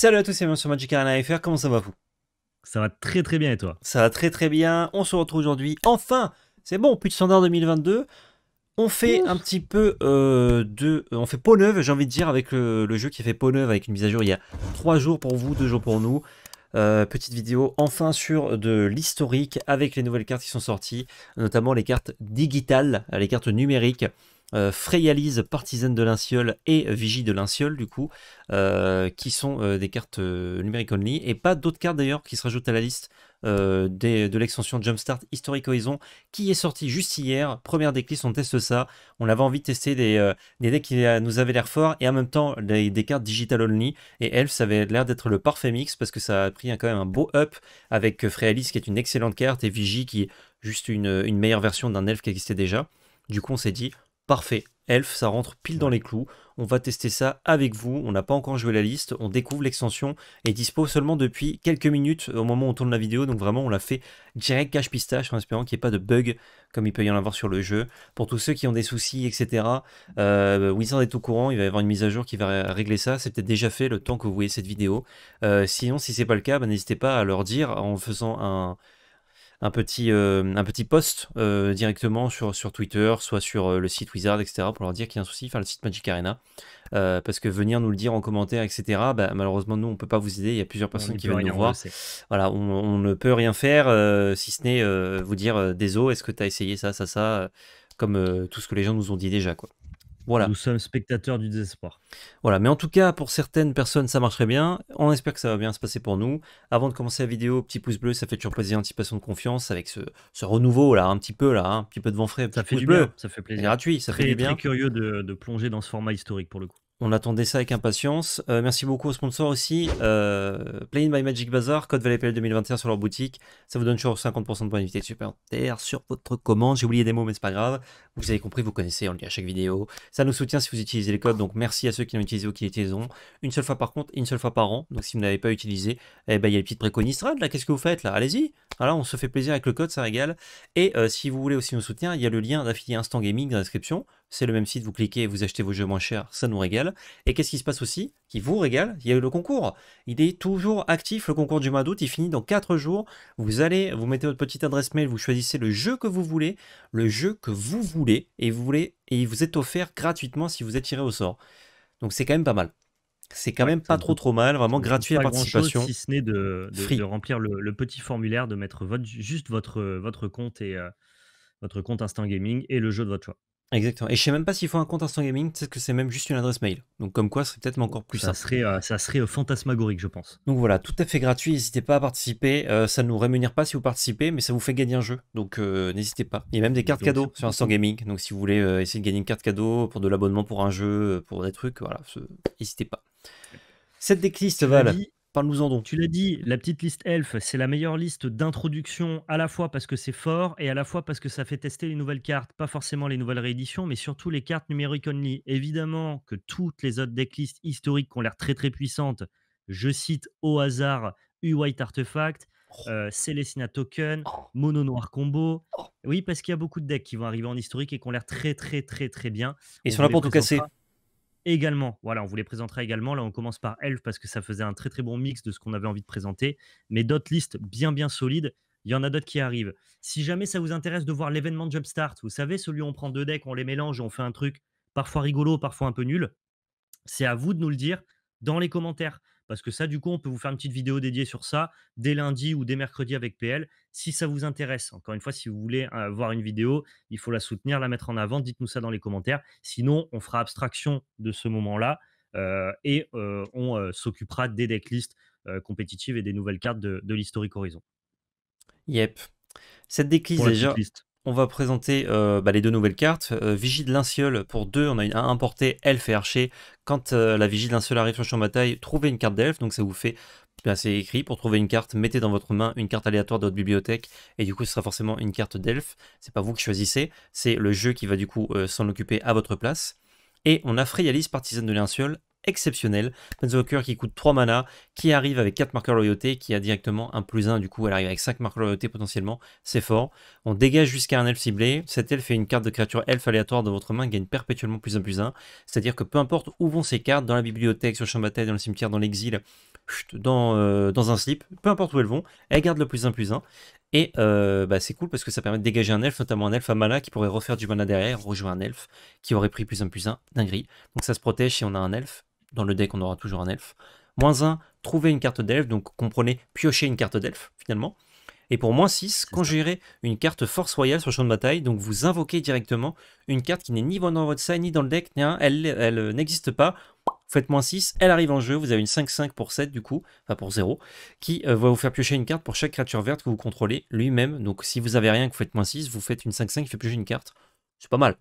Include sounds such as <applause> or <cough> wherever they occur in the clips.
Salut à tous c'est bienvenue sur Magic Arena FR, comment ça va vous Ça va très très bien et toi Ça va très très bien, on se retrouve aujourd'hui, enfin C'est bon, plus de standard 2022 on fait un petit peu euh, de... Euh, on fait peau neuve, j'ai envie de dire, avec le, jeu qui a fait peau neuve, avec une mise à jour il y a 3 jours pour vous, 2 jours pour nous. Euh, petite vidéo enfin sur de l'historique avec les nouvelles cartes qui sont sorties, notamment les cartes digitales, les cartes numériques. Euh, Fréalise Freyalise, Partisane de Linciol et Vigie de Linciol, du coup, euh, qui sont euh, des cartes numériques only, et pas d'autres cartes d'ailleurs qui se rajoutent à la liste de l'extension Jumpstart Historic Horizon, qui est sortie juste hier. Première déclisse, on teste ça. On avait envie de tester des, decks qui nous avaient l'air forts, et en même temps des, cartes digital only, et Elf, ça avait l'air d'être le parfait mix, parce que ça a pris quand même un beau up avec Freyalise, qui est une excellente carte, et Vigie, qui est juste une, meilleure version d'un Elf qui existait déjà. Du coup, on s'est dit, Parfait. Elf, ça rentre pile dans les clous. On va tester ça avec vous. On n'a pas encore joué la liste. On découvre l'extension et dispose seulement depuis quelques minutes au moment où on tourne la vidéo. Donc vraiment, on l'a fait direct cache pistache en espérant qu'il n'y ait pas de bug comme il peut y en avoir sur le jeu. Pour tous ceux qui ont des soucis, etc., euh, Wizard est au courant. Il va y avoir une mise à jour qui va régler ça. C'est peut-être déjà fait le temps que vous voyez cette vidéo. Euh, sinon, si c'est pas le cas, bah, n'hésitez pas à leur dire en faisant un un petit, euh, un petit post euh, directement sur, sur Twitter, soit sur euh, le site Wizard, etc., pour leur dire qu'il y a un souci, enfin le site Magic Arena. parce que venir nous le dire en commentaire, etc., bah, malheureusement, nous, on ne peut pas vous aider. Il y a plusieurs personnes qui viennent nous voir. Voilà, on, ne peut rien faire, si ce n'est vous dire Désolé, est-ce que tu as essayé ça, ça, ça comme tout ce que les gens nous ont dit déjà. Quoi. Nous sommes spectateurs du désespoir. Voilà, mais en tout cas, pour certaines personnes, ça marcherait bien. On espère que ça va bien se passer pour nous. Avant de commencer la vidéo, petit pouce bleu, ça fait toujours plaisir, anticipation de confiance avec ce, renouveau là, un petit peu là, hein. un petit peu de vent frais. Ça fait du bleu, ça fait plaisir. Gratuit, ça fait du bien. Très curieux de, plonger dans ce format historique pour le coup. On attendait ça avec impatience. Euh, merci beaucoup aux sponsors aussi. Euh, Playing by Magic Bazaar, code valetpl 2021 sur leur boutique. Ça vous donne toujours 50% de points d'invité supplémentaires sur votre commande. J'ai oublié des mots, mais c'est pas grave. Vous avez compris, vous connaissez, on le dit à chaque vidéo. Ça nous soutient si vous utilisez les codes, donc merci à ceux qui l'ont utilisé ou qui l'utiliseront. Une seule fois par contre, une seule fois par an. Donc si vous n'avez pas utilisé, eh ben, il y a les petites préconistrades là, qu'est-ce que vous faites là Allez-y Voilà, on se fait plaisir avec le code, ça régale. Et euh, si vous voulez aussi nous soutenir, il y a le lien d'affilié Instant Gaming dans la description. C'est le même site, vous cliquez, vous achetez vos jeux moins chers, ça nous régale. Et qu'est-ce qui se passe aussi Qui vous régale Il y a eu le concours. Il est toujours actif, le concours du mois d'août, il finit dans 4 jours. Vous allez, vous mettez votre petite adresse mail, vous choisissez le jeu que vous voulez, le jeu que vous voulez et vous voulez et il vous est offert gratuitement si vous êtes tiré au sort. Donc c'est quand même pas mal. C'est quand même pas trop trop mal, vraiment gratuit la participation. si ce n'est de, remplir le, petit formulaire, de mettre votre, juste votre, votre compte et euh, votre compte Instant Gaming et le jeu de votre choix. Exactement. Et je sais même pas s'il faut un compte Instant Gaming, peut-être que c'est même juste une adresse mail. Donc comme quoi, ce serait peut-être encore plus ça simple. Serait, euh, ça serait euh, fantasmagorique, je pense. Donc voilà, tout à fait gratuit, n'hésitez pas à participer. Euh, ça ne nous rémunère pas si vous participez, mais ça vous fait gagner un jeu. Donc n'hésitez pas. Il y a même des cartes cadeaux sur Instant Gaming. Donc si vous voulez essayer de gagner une carte cadeau pour de l'abonnement pour un jeu, pour des trucs, voilà, n'hésitez pas. Cette décliste, Val. Parle-nous-en donc. Tu l'as dit, la petite liste Elf, c'est la meilleure liste d'introduction à la fois parce que c'est fort et à la fois parce que ça fait tester les nouvelles cartes, pas forcément les nouvelles rééditions, mais surtout les cartes numériques only. Évidemment que toutes les autres decklists historiques qui ont l'air très très puissantes, je cite au hasard U-White Artifact, oh. euh, Celestina Token, oh. Mono Noir Combo. Oh. Oui, parce qu'il y a beaucoup de decks qui vont arriver en historique et qui ont l'air très très très très bien. Et sont sur la tout casser également. Voilà, on vous les présentera également. Là, on commence par Elf parce que ça faisait un très très bon mix de ce qu'on avait envie de présenter. Mais d'autres listes bien bien solides. Il y en a d'autres qui arrivent. Si jamais ça vous intéresse de voir l'événement Jumpstart, vous savez, celui où on prend deux decks, on les mélange on fait un truc parfois rigolo, parfois un peu nul, c'est à vous de nous le dire dans les commentaires parce que ça, du coup, on peut vous faire une petite vidéo dédiée sur ça dès lundi ou dès mercredi avec PL, si ça vous intéresse. Encore une fois, si vous voulez euh, voir une vidéo, il faut la soutenir, la mettre en avant, dites-nous ça dans les commentaires. Sinon, on fera abstraction de ce moment-là euh, et euh, on s'occupera des decklists compétitives et des nouvelles cartes de, de l'historique Horizon. Yep. Cette decklist, déjà, on va présenter euh, bah, les deux nouvelles cartes. Vigile euh, Vigie de pour deux, on a importé Elf et archer. Quand euh, la Vigie de arrive sur le champ de bataille, trouvez une carte d'elfe, donc ça vous fait bah, c'est écrit, pour trouver une carte, mettez dans votre main une carte aléatoire de votre bibliothèque, et du coup ce sera forcément une carte d'elfe, c'est pas vous qui choisissez, c'est le jeu qui va du coup s'en occuper à votre place. Et on a Freyalis, partisan de Linciol, exceptionnel. Planeswalker qui coûte 3 mana, qui arrive avec 4 marqueurs loyauté, qui a directement un plus 1, du coup elle arrive avec 5 marqueurs loyauté potentiellement, c'est fort. On dégage jusqu'à un elfe ciblé, cet elfe fait une carte de créature elfe aléatoire de votre main, gagne perpétuellement plus 1 plus 1, c'est-à-dire que peu importe où vont ces cartes, dans la bibliothèque, sur le champ de bataille, dans le cimetière, dans l'exil, dans, euh, dans un slip, peu importe où elles vont, elles gardent le plus 1 plus 1, et euh, bah c'est cool parce que ça permet de dégager un elfe, notamment un elfe à mana qui pourrait refaire du mana derrière, rejouer un elfe qui aurait pris plus 1 plus 1, dinguerie. Donc ça se protège si on a un elfe dans le deck, on aura toujours un elfe. Moins 1, trouver une carte d'elfe, donc comprenez, piocher une carte d'elfe, finalement. Et pour moins 6, conjurer une carte force royale sur le champ de bataille, donc vous invoquez directement une carte qui n'est ni dans votre side, ni dans le deck, elle, euh, n'existe pas. Vous faites moins 6, elle arrive en jeu, vous avez une 5-5 pour 7 du coup, enfin pour 0, qui euh, va vous faire piocher une carte pour chaque créature verte que vous contrôlez lui-même. Donc si vous avez rien que vous faites moins 6, vous faites une 5-5 qui fait piocher une carte. C'est pas mal.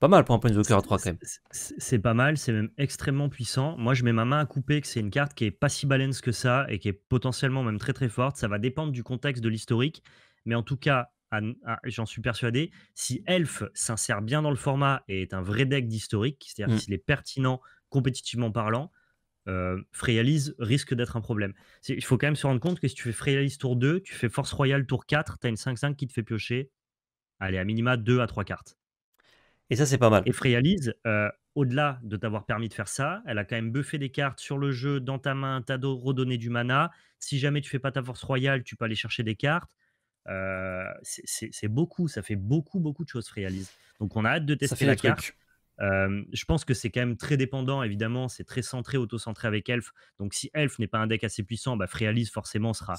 Pas mal pour un Prince à 3 quand C'est pas mal, c'est même extrêmement puissant. Moi, je mets ma main à couper que c'est une carte qui est pas si balance que ça et qui est potentiellement même très très forte. Ça va dépendre du contexte de l'historique. Mais en tout cas, j'en suis persuadé, si Elf s'insère bien dans le format et est un vrai deck d'historique, c'est-à-dire s'il mm. est pertinent compétitivement parlant, euh, risque d'être un problème. Il faut quand même se rendre compte que si tu fais Freyalise tour 2, tu fais Force Royale tour 4, tu as une 5-5 qui te fait piocher, allez, à minima 2 à 3 cartes. Et ça, c'est pas mal. Et Freyalise, euh, au-delà de t'avoir permis de faire ça, elle a quand même buffé des cartes sur le jeu, dans ta main, t'a redonné du mana. Si jamais tu fais pas ta force royale, tu peux aller chercher des cartes. Euh, c'est beaucoup, ça fait beaucoup, beaucoup de choses, Freyalise. Donc on a hâte de tester la carte je pense que c'est quand même très dépendant, évidemment. C'est très centré, auto-centré avec Elf. Donc, si Elf n'est pas un deck assez puissant, bah, forcément sera,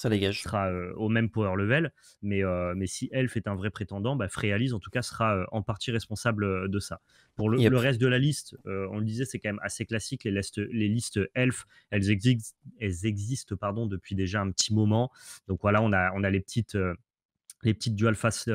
au même power level. Mais, si Elf est un vrai prétendant, bah, en tout cas sera en partie responsable de ça. Pour le, reste de la liste, on le disait, c'est quand même assez classique. Les listes, les listes Elf, elles existent, elles existent pardon, depuis déjà un petit moment. Donc voilà, on a, on a les petites les petites dual fast,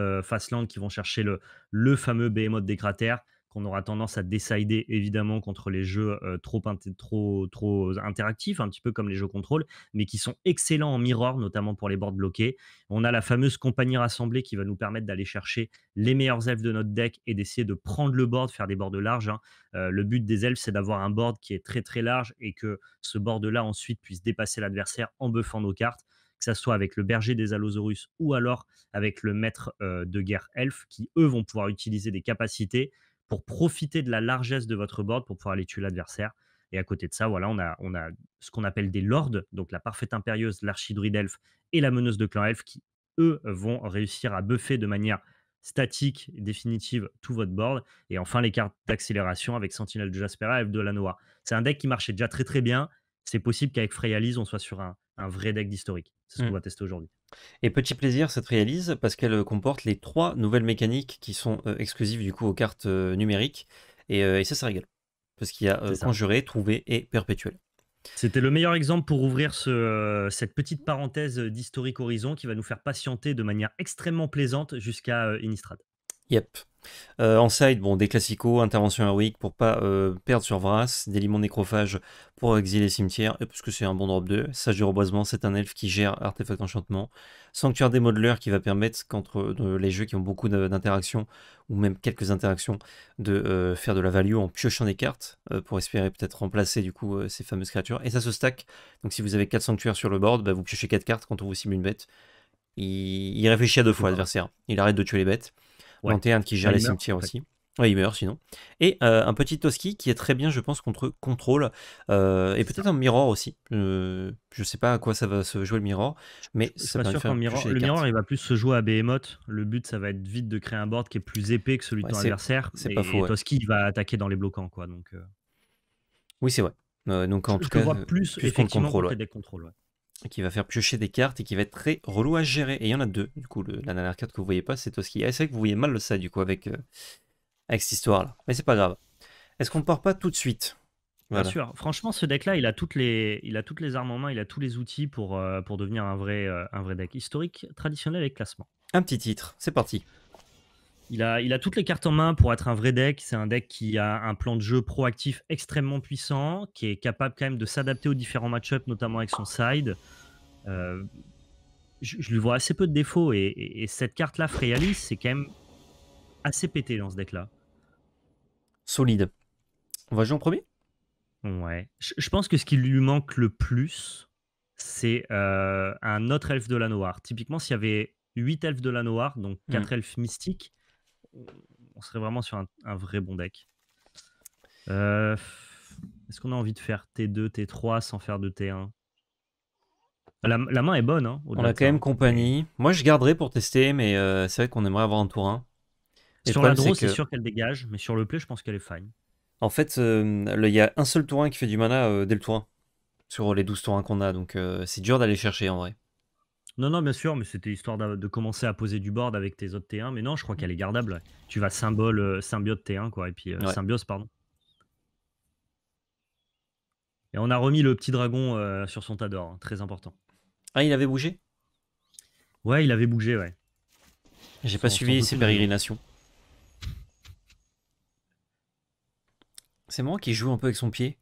qui vont chercher le, le fameux behemoth des cratères on aura tendance à décider évidemment contre les jeux euh, trop, trop, trop interactifs, un petit peu comme les jeux contrôle, mais qui sont excellents en miroir, notamment pour les boards bloqués. On a la fameuse compagnie rassemblée qui va nous permettre d'aller chercher les meilleurs elfes de notre deck et d'essayer de prendre le board, faire des boards larges. Hein. Euh, le but des elfes, c'est d'avoir un board qui est très très large et que ce board-là ensuite puisse dépasser l'adversaire en buffant nos cartes que ce soit avec le berger des Allosaurus ou alors avec le maître euh, de guerre elfe, qui eux vont pouvoir utiliser des capacités pour profiter de la largesse de votre board pour pouvoir aller tuer l'adversaire. Et à côté de ça, voilà, on a, on a ce qu'on appelle des lords, donc la parfaite impérieuse, l'archidruide Elf et la meneuse de clan Elf qui, eux, vont réussir à buffer de manière statique, définitive, tout votre board. Et enfin, les cartes d'accélération avec Sentinel de Jaspera et de la Noa. C'est un deck qui marchait déjà très très bien. C'est possible qu'avec Freyalise, on soit sur un, vrai deck d'historique. C'est ce qu'on mmh. va tester aujourd'hui. Et petit plaisir, cette réalise parce qu'elle euh, comporte les trois nouvelles mécaniques qui sont euh, exclusives du coup aux cartes euh, numériques. Et, ça, ça rigole. Parce qu'il y a conjuré, trouvé et perpétuel. C'était le meilleur exemple pour ouvrir cette petite parenthèse d'historique horizon qui va nous faire patienter de manière extrêmement plaisante jusqu'à Innistrad. Yep. Euh, en side, bon, des classicaux, intervention héroïque pour pas euh, perdre sur Vras, limons nécrophages pour exiler cimetière, et parce que c'est un bon drop 2. Sage du reboisement, c'est un elfe qui gère artefact enchantement. Sanctuaire des modeleurs qui va permettre, contre euh, les jeux qui ont beaucoup d'interactions, ou même quelques interactions, de faire de la value en piochant des cartes, pour espérer peut-être remplacer du coup ces fameuses créatures. Et ça se stack, donc si vous avez 4 sanctuaires sur le board, bah, vous piochez 4 cartes quand on vous cible une bête. Il, réfléchit à deux fois l'adversaire, il arrête de tuer les bêtes ouais. qui gère les cimetières aussi. Ouais, il meurt sinon. Et euh, un petit Toski qui est très bien, je pense, contre contrôle. Euh, et peut-être un Mirror aussi. Euh, je sais pas à quoi ça va se jouer le Mirror. Mais ça va faire sûr Mirror. Le Mirror, il va plus se jouer à Behemoth. Le but, ça va être vite de créer un board qui est plus épais que celui de ton adversaire. C'est pas faux. Toski, il va attaquer dans les bloquants, quoi. Donc, euh. Oui, c'est vrai. donc en tout cas, plus, plus contre contrôle qui va faire piocher des cartes et qui va être très relou à gérer. Et il y en a deux, du coup, la dernière carte que vous voyez pas, c'est Toski. Ah, c'est vrai que vous voyez mal le ça, du coup, avec, euh, avec cette histoire-là. Mais c'est pas grave. Est-ce qu'on part pas tout de suite Bien sûr. Franchement, ce deck-là, il a toutes les, il a toutes les armes en main, il a tous les outils pour, euh, pour devenir un vrai, euh, un vrai deck historique, traditionnel et classement. Un petit titre, c'est parti. Il a, toutes les cartes en main pour être un vrai deck. C'est un deck qui a un plan de jeu proactif extrêmement puissant, qui est capable quand même de s'adapter aux différents match-ups, notamment avec son side. Euh, je, lui vois assez peu de défauts et, cette carte-là, Freyalis, c'est quand même assez pété dans ce deck-là. Solide. On va jouer en premier Ouais. Je, pense que ce qui lui manque le plus, c'est euh, un autre elfe de la noire. Typiquement, s'il y avait 8 elfes de la noire, donc 4 hmm. elfes mystiques, on serait vraiment sur un, vrai bon deck. Euh, est-ce qu'on a envie de faire T2, T3 sans faire de T1 la, main est bonne. Hein, on a quand même compagnie. Moi, je garderai pour tester, mais euh, c'est vrai qu'on aimerait avoir un tour 1. sur la draw, c'est sûr qu'elle dégage, mais sur le play, je pense qu'elle est fine. En fait, il euh, y a un seul tour 1 qui fait du mana dès le tour 1 sur les 12 tour 1 qu'on a, donc c'est dur d'aller chercher en vrai. Non, non, bien sûr, mais c'était histoire de, commencer à poser du board avec tes autres T1. Mais non, je crois mmh. qu'elle est gardable. Tu vas symbole, euh, symbiote T1, quoi. Et puis euh, symbiose, pardon. Et on a remis le petit dragon euh, sur son tas d'or hein, très important. Ah, il avait bougé Ouais, il avait bougé, ouais. J'ai pas suivi ses pérégrinations. C'est moi qui joue un peu avec son pied.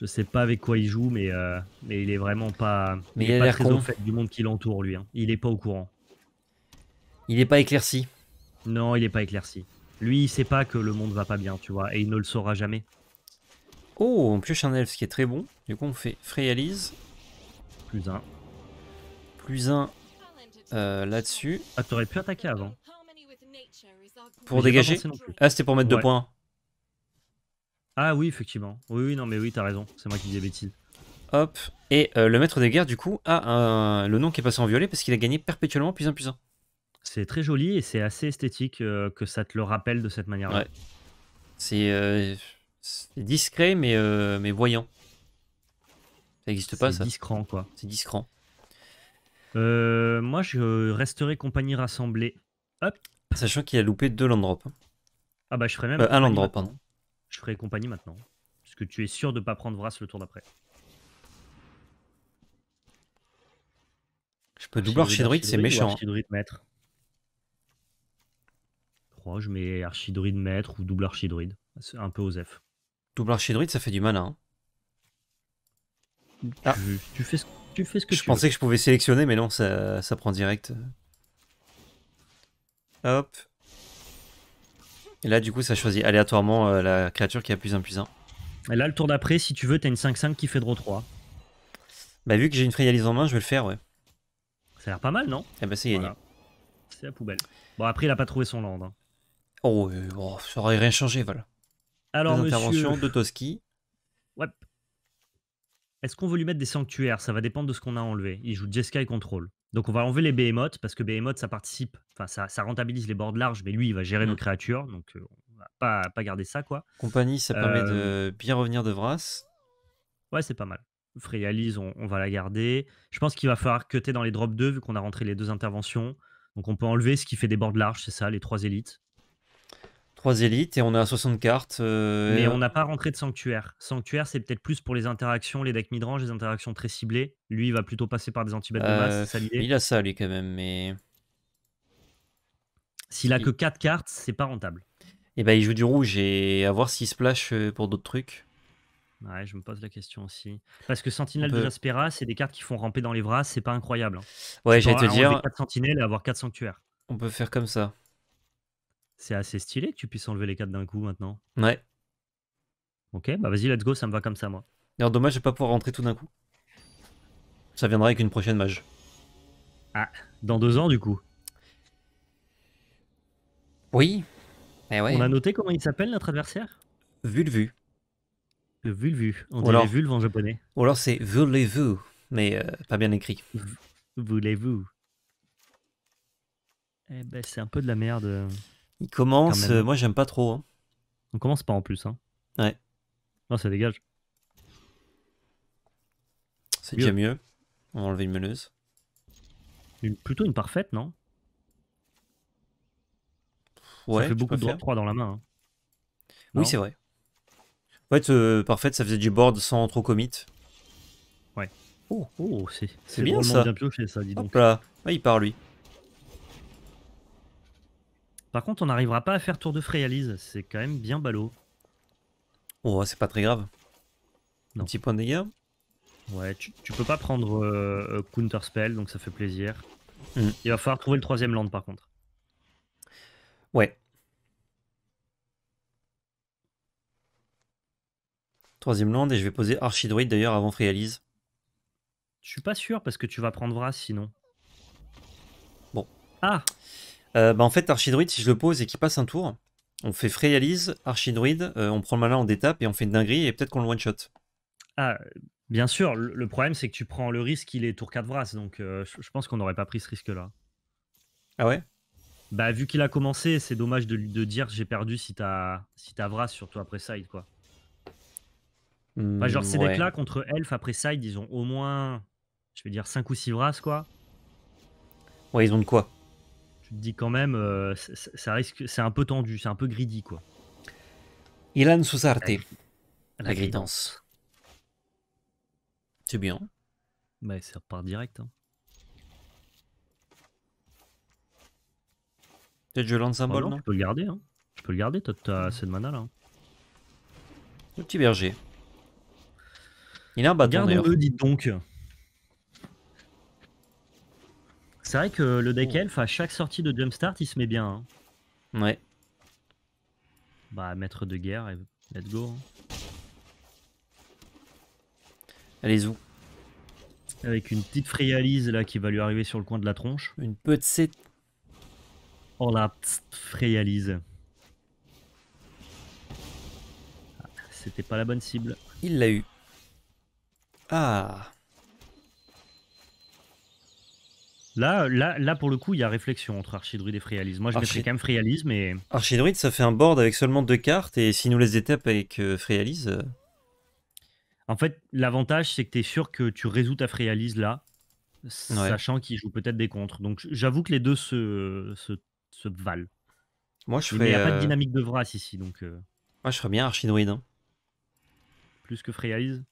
Je sais pas avec quoi il joue, mais, euh, mais il est vraiment pas. Mais il, au fait du monde qui l'entoure, lui. Hein. Il est pas au courant. Il est pas éclairci. Non, il est pas éclairci. Lui, il sait pas que le monde va pas bien, tu vois, et il ne le saura jamais. Oh, on pioche un ce qui est très bon. Du coup, on fait Freyalise Plus un. Plus un euh, là-dessus. Ah, t'aurais pu attaquer avant. Pour dégager Ah, c'était pour mettre deux points. Ah oui, effectivement. Oui, oui, non, mais oui, t'as raison. C'est moi qui disais bêtise. Hop. Et euh, le maître des guerres, du coup, a un... le nom qui est passé en violet parce qu'il a gagné perpétuellement plus un plus un. C'est très joli et c'est assez esthétique euh, que ça te le rappelle de cette manière-là. Ouais. C'est euh, discret mais, voyant. Ça n'existe pas, ça. C'est discret, quoi. C'est discret. moi, je resterai compagnie rassemblée. Hop. Sachant qu'il a loupé deux land drops. Ah bah, je ferai même. un land drop, pardon ferai compagnie maintenant. Parce que tu es sûr de ne pas prendre Vras le tour d'après. Je peux double Archidruide, c'est méchant. Archidruide maître. je mets Archidruide maître ou double Archidruide. C'est un peu f Double Archidruide, ça fait du mal Hein. Tu, ah. fais ce, tu fais ce que je pensais que je pouvais sélectionner, mais non, ça, ça prend direct. Hop, et là, du coup, ça choisit aléatoirement euh, la créature qui a plus 1 plus 1. Et là, le tour d'après, si tu veux, t'as une 5-5 qui fait draw 3. Bah, vu que j'ai une Freyalise en main, je vais le faire, ouais. Ça a l'air pas mal, non Eh bah, c'est gagné. C'est la poubelle. Bon, après, il a pas trouvé son land. Hein. Oh, oh, ça aurait rien changé, voilà. Alors, Des de Toski. Ouais. Est-ce qu'on veut lui mettre des sanctuaires Ça va dépendre de ce qu'on a enlevé. Il joue et Control. Donc on va enlever les Behemoth parce que Behemoth, ça participe, enfin ça, ça rentabilise les bords larges, mais lui, il va gérer nos mmh. créatures, donc euh, on va pas, garder ça, quoi. Compagnie, ça permet de euh bien revenir de Vras. Ouais, c'est pas mal. Freyalise on, on, va la garder. Je pense qu'il va falloir cutter dans les drops 2, vu qu'on a rentré les deux interventions. Donc on peut enlever ce qui fait des bords larges, c'est ça, les trois élites. 3 élites et on a 60 cartes. Euh, mais on n'a pas rentré de sanctuaire. Sanctuaire, c'est peut-être plus pour les interactions, les decks midrange, les interactions très ciblées. Lui, il va plutôt passer par des anti de masse, euh, Il a ça, lui, quand même, mais. S'il a que 4 cartes, c'est pas rentable. Et eh ben, bah, il joue du rouge et à voir s'il splash euh, pour d'autres trucs. Ouais, je me pose la question aussi. Parce que sentinel de Jaspera, c'est des cartes qui font ramper dans les bras, c'est pas incroyable. Hein. Ouais, j'allais te dire. 4 sentinelles avoir 4 sanctuaires. On peut faire comme ça. C'est assez stylé que tu puisses enlever les quatre d'un coup maintenant. Ouais. Ok, bah vas-y, let's go, ça me va comme ça, moi. dommage, je vais pas pouvoir rentrer tout d'un coup. Ça viendra avec une prochaine mage. Ah, dans deux ans, du coup. Oui. Eh On a noté comment il s'appelle, notre adversaire Vulvu. Vulvu. On dit en japonais. Ou alors c'est voulez mais euh, pas bien écrit. Voulez-vous. Eh ben, c'est un peu de la merde. Euh. Il commence. Euh, moi, j'aime pas trop. Hein. On commence pas en plus. Hein. Ouais. Non, ça dégage. C'est déjà mieux. On va enlever une meneuse. plutôt une parfaite, non Ouais. Ça fait beaucoup de dans la main. Hein. Oui, c'est vrai. En fait, euh, parfaite, ça faisait du board sans trop commit. Ouais. Oh, oh c'est bien ça. Bien ça, donc. là. Ah, il part lui. Par contre, on n'arrivera pas à faire tour de Freyalise. c'est quand même bien ballot. Oh, c'est pas très grave. Un petit point de dégâts Ouais, tu, peux pas prendre euh, euh, Counter Spell, donc ça fait plaisir. Hmm. Il va falloir trouver le troisième land par contre. Ouais. Troisième land, et je vais poser Archidroid d'ailleurs avant Freyalise. Je suis pas sûr parce que tu vas prendre Vras sinon. Bon. Ah euh, bah en fait, Archidruid si je le pose et qu'il passe un tour, on fait Freyalise, Archidruid euh, on prend le malin, en détape et on fait une dinguerie et peut-être qu'on le one-shot. Ah, euh, bien sûr, le problème c'est que tu prends le risque qu'il est tour 4 Vras, donc je pense qu'on n'aurait pas pris ce risque-là. Ah ouais Bah vu qu'il a commencé, c'est dommage de, dire j'ai perdu si t'as si Vras surtout après side quoi. genre hmm, ces decks-là contre Elf après side, ils ont au moins, je vais dire 5 ou 6 Vras quoi. Ouais, ils ont de quoi tu te dis quand même, euh, ça risque, c'est un peu tendu, c'est un peu greedy quoi. il Ilan Sousarte, la, la gridance. C'est bien. Bah, ça par direct. Hein. Peut-être je lance un ballon oh bol, Je peux le garder, hein. Je peux le garder, t'as assez de mana là. Hein. Le petit berger. Il a un bâton Garde-le, dites donc. C'est vrai que le deck oh. elf, à chaque sortie de Jumpstart, il se met bien. Hein. Ouais. Bah, maître de guerre, let's go. Hein. Allez, y Avec une petite fréalise là qui va lui arriver sur le coin de la tronche. Une petite. Oh la fréalise. Ah, c'était pas la bonne cible. Il l'a eu. Ah Là, là, là, pour le coup, il y a réflexion entre Archidruide et Frialisme. Moi, je Archi... mettrais quand même Frialisme. Et... Archidruide, ça fait un board avec seulement deux cartes, et s'il nous des tapes avec euh, euh, En fait, l'avantage, c'est que tu es sûr que tu résous ta Frialise là, sachant qu'il joue peut-être des contres. Donc, j'avoue que les deux se, se, valent. Moi, je Mais il n'y a pas de euh, dynamique de Vras ici, donc. Euh. Moi, je ferais bien Archidruide. Hein. Plus que Frialise.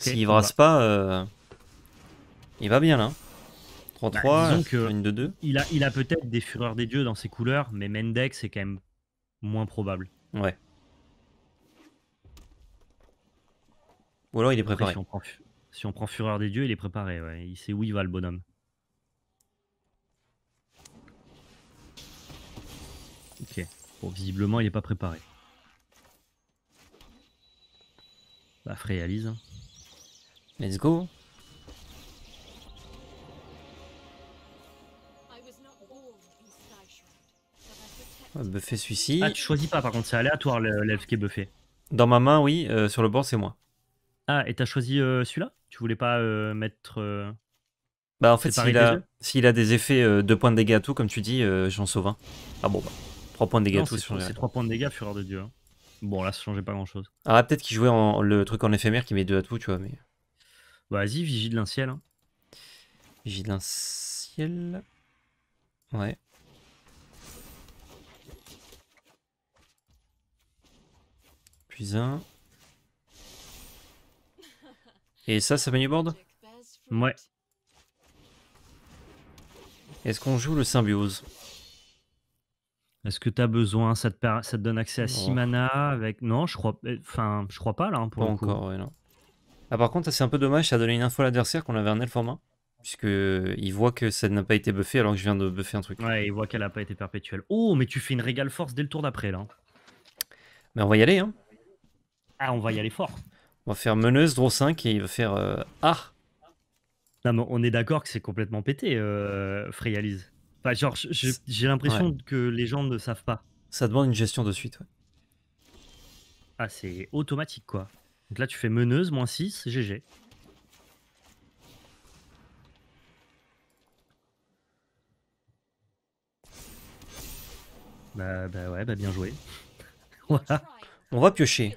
S'il S'il Vras pas. Il va bien là. 3-3, hein. bah, euh, une de 2. Il a, il a peut-être des fureurs des dieux dans ses couleurs, mais Mendex c'est quand même moins probable. Ouais. Ou alors il est préparé. si, on prend, fureur des dieux, il est préparé. Il sait où il va le bonhomme. Ok. Bon, visiblement, il n'est pas préparé. Bah, réalise. Hein. Let's go. Ah, buffer celui-ci. Ah, tu choisis pas, par contre, c'est aléatoire l'elfe qui est buffé. Dans ma main, oui, euh, sur le bord, c'est moi. Ah, et t'as choisi euh, celui-là Tu voulais pas euh, mettre. Bah, en fait, s'il a, des effets de points de dégâts à tout, comme tu dis, j'en sauve un. Ah bon, bah, 3 points de dégâts à tout. C'est 3 points de dégâts, fureur de Dieu. Hein. Bon, là, ça changeait pas grand-chose. Ah, peut-être qu'il jouait en, le truc en éphémère qui met 2 à tout, tu vois, mais. Bah, vas-y, vigile de ciel. Hein. Vigile l'un ciel... Ouais. Puis un. Et ça, ça board Ouais. Est-ce qu'on joue le symbiose Est-ce que t'as besoin ça te, donne accès à 6 mana avec... Non, je crois, euh, enfin, je crois pas là hein, pas encore, ouais, non. Ah, par contre, c'est un peu dommage, ça a donné une info à l'adversaire qu'on avait un elf en main. Puisque euh, il voit que ça n'a pas été buffé alors que je viens de buffer un truc. Ouais, il voit qu'elle a pas été perpétuelle. Oh, mais tu fais une régale force dès le tour d'après là. Hein. Mais on va y aller, hein. Ah, on va y aller fort. On va faire meneuse, draw 5 et il va faire Ah Non, on est d'accord que c'est complètement pété, euh, genre, j'ai l'impression que les gens ne savent pas. Ça demande une gestion de suite, ouais. Ah, c'est automatique, quoi. Donc là, tu fais meneuse, moins 6, GG. Bah, bah ouais, bah bien joué. <laughs> On va piocher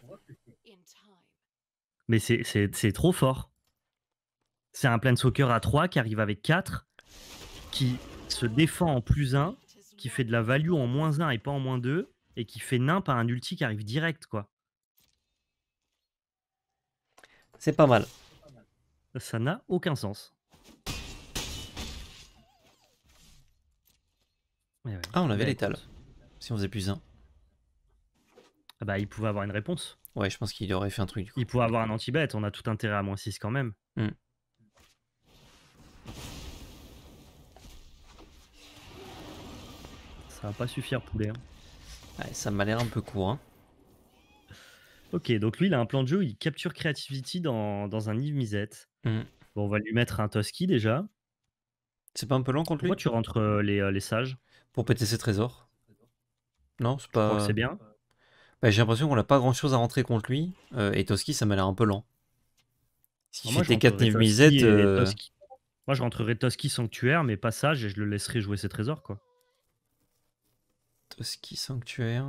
mais c'est trop fort. C'est un Planeswalker à 3 qui arrive avec 4, qui se défend en plus 1, qui fait de la value en moins 1 et pas en moins 2, et qui fait nain par un ulti qui arrive direct, quoi. C'est pas mal. Ça n'a aucun sens. Eh ah, on avait l'étal. Si on faisait plus 1. Ah bah, il pouvait avoir une réponse. Ouais, je pense qu'il aurait fait un truc. Du coup. Il pourrait avoir un anti-bet, on a tout intérêt à moins 6 quand même. Hmm. Ça va pas suffire, poulet. Hein. Ouais, ça m'a l'air un peu court. Hein. Ok, donc lui, il a un plan de jeu, il capture Creativity dans, un Yves Misette. Hmm. Bon, on va lui mettre un Toski déjà. C'est pas un peu lent contre lui Pourquoi tu rentres euh, euh, les, sages Pour péter ses trésors. Non, c'est pas. c'est bien. Bah, j'ai l'impression qu'on n'a pas grand chose à rentrer contre lui. Euh, et Toski, ça m'a l'air un peu lent. si ah, j'étais 4 euh, Moi, je rentrerai Toski Sanctuaire, mais passage, et je le laisserai jouer ses trésors, quoi. Toski Sanctuaire.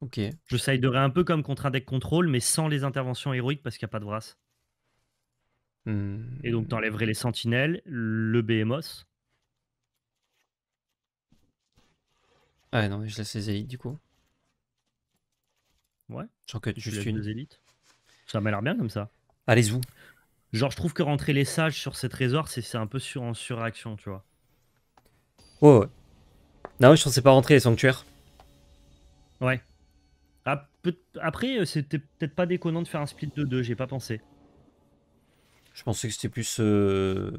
Ok. Je siderais un peu comme contre un deck contrôle, mais sans les interventions héroïques parce qu'il n'y a pas de Brass hmm. Et donc, t'enlèverais les sentinelles, le BMOS. Ah non, mais je laisse les élites du coup. Ouais. je que une. élite. Ça m'a l'air bien comme ça. Allez-vous. Genre, je trouve que rentrer les sages sur ces trésors, c'est un peu sur, en surréaction, tu vois. Oh, ouais. Non, je pensais pas rentrer les sanctuaires. Ouais. Après, euh, c'était peut-être pas déconnant de faire un split de deux j'ai pas pensé. Je pensais que c'était plus. Euh...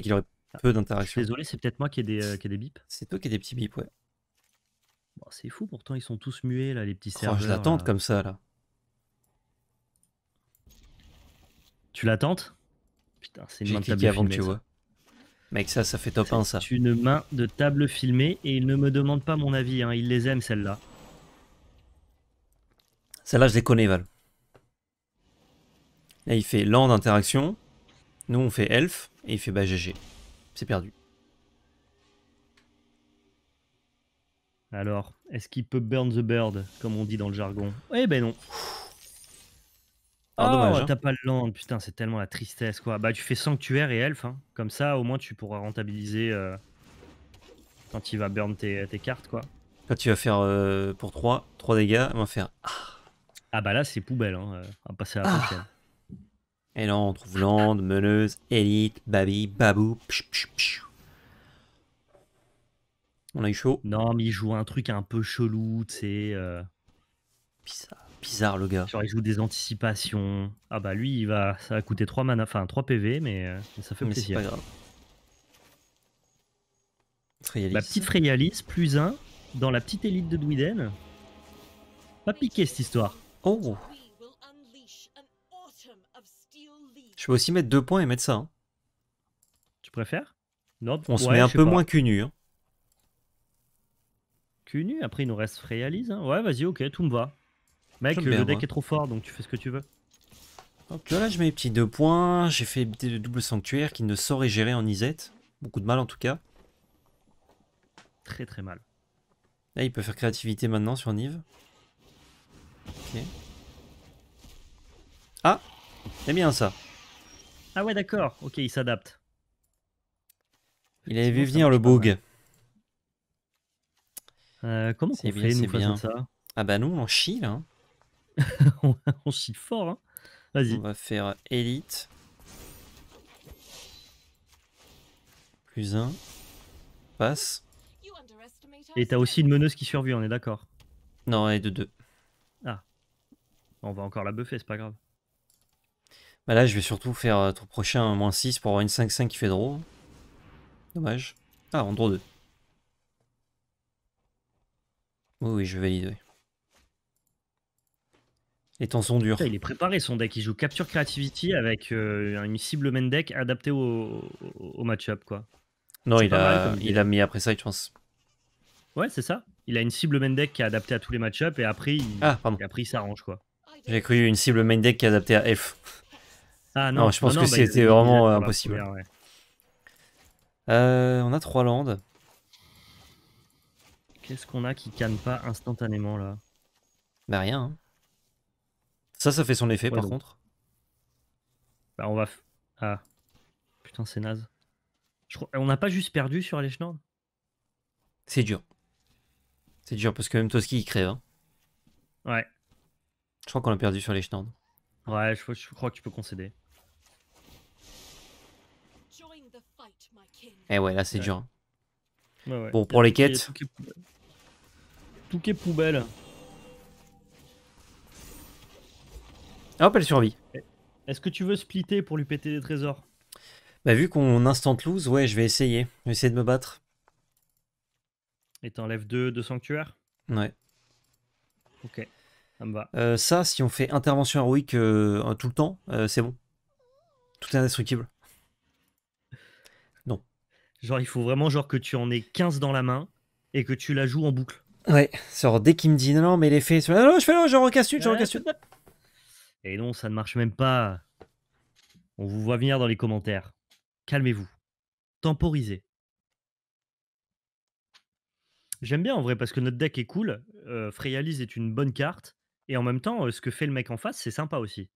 qu'il aurait ah, peu d'interaction. Désolé, c'est peut-être moi qui ai des, euh, des bips. C'est toi qui as des petits bips, ouais. Oh, c'est fou, pourtant ils sont tous muets là, les petits serveurs. Oh, je l'attends euh. comme ça là. Tu l'attends Putain, c'est une main table avant tu vois. Mec, ça, ça fait top 1 ça. C'est une main de table filmée et il ne me demande pas mon avis, hein. il les aime celle là celle là je les connais, Val. Là, il fait land interaction. Nous, on fait elf et il fait bah GG. C'est perdu. Alors, est-ce qu'il peut burn the bird, comme on dit dans le jargon Eh ben non. Ah, oh, hein. t'as pas le land, putain, c'est tellement la tristesse, quoi. Bah, tu fais sanctuaire et elf, hein. comme ça, au moins, tu pourras rentabiliser euh, quand il va burn tes, cartes, quoi. Quand tu vas faire euh, pour 3, 3 dégâts, on va faire. Ah, ah, bah là, c'est poubelle, hein. on va passer à la ah prochaine. Et là, on trouve land, meneuse, élite, baby, babou, on a eu chaud. Non, mais il joue un truc un peu chelou, tu sais. Euh, bizarre. le gars. Genre, il joue des anticipations. Ah bah lui, il va... ça va coûter 3 mana, enfin 3 PV, euh, mais, ça fait mais plaisir. pas grave. La bah, petite Freyalis, plus 1, dans la petite élite de Dwiden. Pas piqué cette histoire. Oh Je peux aussi mettre 2 points et mettre ça. Hein. Tu préfères non, On se met un peu moins qu'une après il nous reste Freyalise, hein. Ouais, vas-y, ok, tout me va. Mec, le deck est trop fort, donc tu fais ce que tu veux. vois là, je mets les petits deux points. J'ai fait des double sanctuaire qui ne saurait gérer en Isette. Beaucoup de mal en tout cas. Très très mal. Là, il peut faire créativité maintenant sur Nive. Ah C'est bien ça. Ah ouais, d'accord. Ok, il s'adapte. Il avait vu venir le bug euh, comment on fait, nous, bien. ça Ah bah nous, on chie, là. Hein. <laughs> on chie fort, hein. Vas-y. On va faire élite. Plus 1. Passe. Et t'as aussi une meneuse qui survit, on est d'accord Non, elle est de 2. Ah. On va encore la buffer, c'est pas grave. Bah là, je vais surtout faire euh, ton prochain moins 6 pour avoir une 5-5 qui fait draw. Dommage. Ah, on draw 2. Oui, oui, je valide. Oui. Les temps sont il est préparé son deck. Il joue Capture Creativity avec euh, une cible main deck adaptée au, match-up. Quoi. Non, il a, il a mis après ça, je pense. Ouais, c'est ça. Il a une cible main deck qui est adaptée à tous les match-up et après il, ah, après, s'arrange. quoi. J'ai cru une cible main deck qui est adaptée à F. Ah non, je pense ah, que bah, c'était vraiment impossible. Euh, on a trois landes. Qu'est-ce qu'on a qui canne pas instantanément là Bah rien. Hein. Ça, ça fait son effet par contre. Bah on va. Ah. Putain, c'est naze. On n'a pas juste perdu sur les l'échelon C'est dur. C'est dur parce que même Toski il crève. Hein. Ouais. Je crois qu'on a perdu sur les stands. Ouais, je, crois que tu peux concéder. Eh ouais, là c'est dur. Hein. Bon, pour les quêtes, est poubelle. Hop, elle survit. Est-ce que tu veux splitter pour lui péter des trésors Bah, vu qu'on instant lose, ouais, je vais essayer. Je vais essayer de me battre. Et t'enlèves deux de sanctuaire Ouais. Ok, ça va. Euh, ça, si on fait intervention héroïque euh, tout le temps, euh, c'est bon. Tout est indestructible. Non. Genre, il faut vraiment genre que tu en aies 15 dans la main et que tu la joues en boucle. Ouais, genre dès qu'il me dit non, mais les faits, non, je fais non, je recasse une, je recasse une. Et non, ça ne marche même pas. On vous voit venir dans les commentaires. Calmez-vous. Temporisez. J'aime bien en vrai parce que notre deck est cool. Euh, Freyalise est une bonne carte. Et en même temps, euh, ce que fait le mec en face, c'est sympa aussi.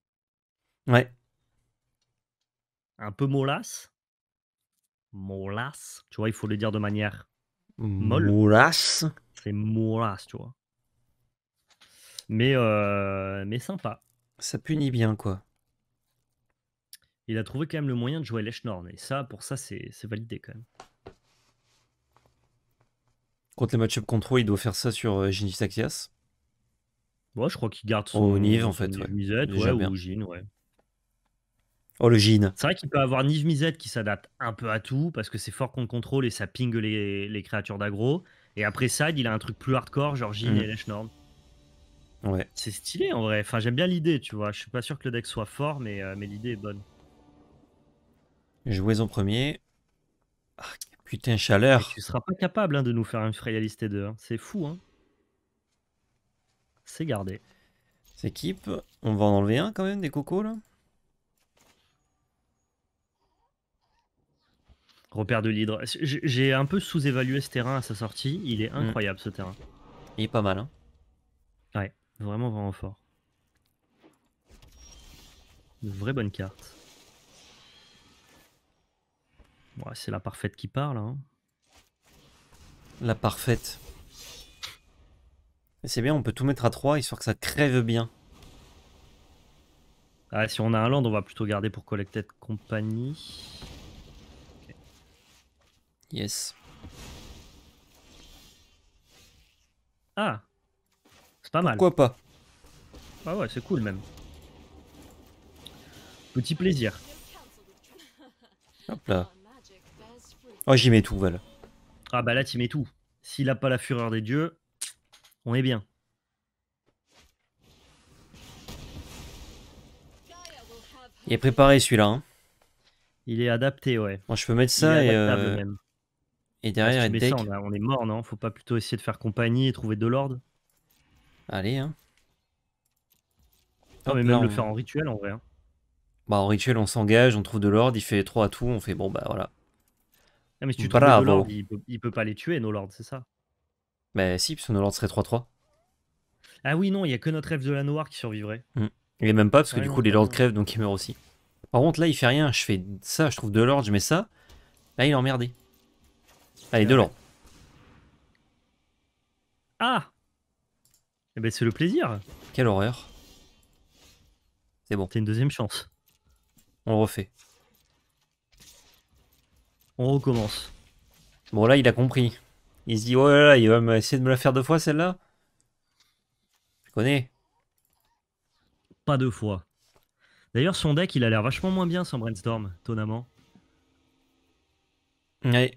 Ouais. Un peu molasse. Molasse. Tu vois, il faut le dire de manière Molle. C'est mourasse, tu vois. Mais, euh, mais sympa. Ça punit bien, quoi. Il a trouvé quand même le moyen de jouer l'Eschnorn. Et ça, pour ça, c'est validé quand même. Contre les match-up contrôle, il doit faire ça sur euh, Genis Taxias Ouais, je crois qu'il garde son. Au en fait. ouais. Oh, le C'est vrai qu'il peut avoir Niv Mizet qui s'adapte un peu à tout parce que c'est fort contre contrôle et ça pingue les, créatures d'aggro. Et après ça, il a un truc plus hardcore, genre Gin mm. et Ouais. C'est stylé en vrai. Enfin, j'aime bien l'idée, tu vois. Je suis pas sûr que le deck soit fort, mais, euh, l'idée est bonne. Jouez en premier. Ah, putain, chaleur. tu seras pas capable hein, de nous faire une frayaliste de 2. Hein. C'est fou, hein. C'est gardé. C'est on va en enlever un quand même des cocos là Repère de l'hydre. J'ai un peu sous-évalué ce terrain à sa sortie. Il est mm. incroyable ce terrain. Il est pas mal, hein Ouais, vraiment, vraiment fort. Une vraie bonne carte. c'est la parfaite qui parle. Hein. La parfaite. C'est bien, on peut tout mettre à 3 histoire que ça crève bien. Ah, si on a un land, on va plutôt garder pour collecter de compagnie. Yes. Ah C'est pas mal. Pourquoi pas Ah ouais, c'est cool même. Petit plaisir. Hop là. Oh, j'y mets tout, Val. Ah bah là, t'y mets tout. S'il a pas la fureur des dieux, on est bien. Il est préparé celui-là. Hein. Il est adapté, ouais. Moi, je peux mettre ça et. Euh, et ah, derrière, on, est mort, non Faut pas plutôt essayer de faire compagnie et trouver de l'ordre Allez, hein. Non, mais même le faire en rituel, en vrai. Hein. Bah, en rituel, on s'engage, on trouve de l'ordre, il fait 3 à tout, on fait bon, bah voilà. Non, ah, mais si tu Bravo. trouves de l'ordre, il, peut pas les tuer, nos lords, c'est ça Bah, si, que nos lords seraient 3-3. Ah oui, non, il y a que notre rêve de la noire qui survivrait. Mm. Il est même pas, parce que ah du coup, les lords crèvent, donc il meurt aussi. Par contre, là, il fait rien, je fais ça, je trouve de l'ordre, je mets ça. Là, il est emmerdé. Allez, de l'or. Ah Eh ben, c'est le plaisir. Quelle horreur. C'est bon. C'est une deuxième chance. On refait. On recommence. Bon, là, il a compris. Il se dit, ouais, il va essayer de me la faire deux fois, celle-là. Je connais. Pas deux fois. D'ailleurs, son deck, il a l'air vachement moins bien sans Brainstorm, étonnamment. Ouais.